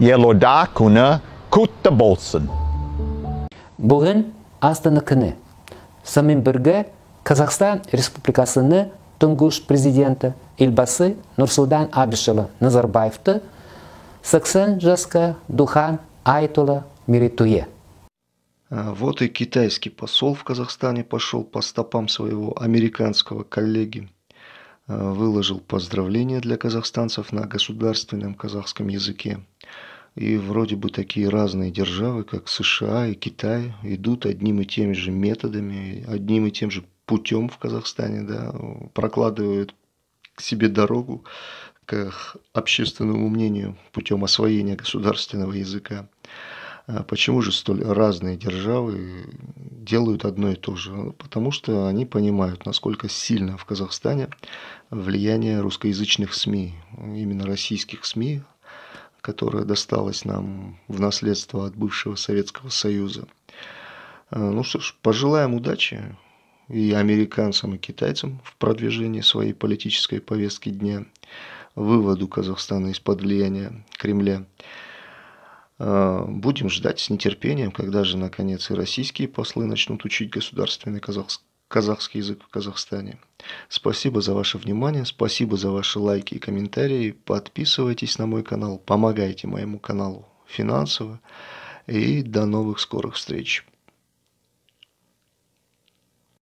Елода күні құтты болсын. Бүгін астаны күні. Сонымен бірге Қазақстан Республикасыны тұңғыш президенті елбасы Нұрсұлтан Абишұлы Назарбаевты 80 жасқа Духан Айтулы меритуе. А, вот и китайский посол в Казахстане пошел по стопам своего американского коллеги. А, выложил поздравления для казахстанцев на государственном казахском языке. И вроде бы такие разные державы, как США и Китай, идут одним и теми же методами, одним и тем же путем в Казахстане, да, прокладывают к себе дорогу к общественному мнению путем освоения государственного языка. А почему же столь разные державы делают одно и то же? Потому что они понимают, насколько сильно в Казахстане влияние русскоязычных СМИ, именно российских СМИ, которая досталась нам в наследство от бывшего Советского Союза. А, ну что ж, пожелаем удачи и американцам, и китайцам в продвижении своей политической повестки дня, выводу Казахстана из-под влияния Кремля. А, будем ждать с нетерпением, когда же, наконец, и российские послы начнут учить государственный казахский казахский язык в Казахстане. Спасибо за ваше внимание, спасибо за ваши лайки и комментарии. Подписывайтесь на мой канал, помогайте моему каналу финансово. И до новых скорых встреч.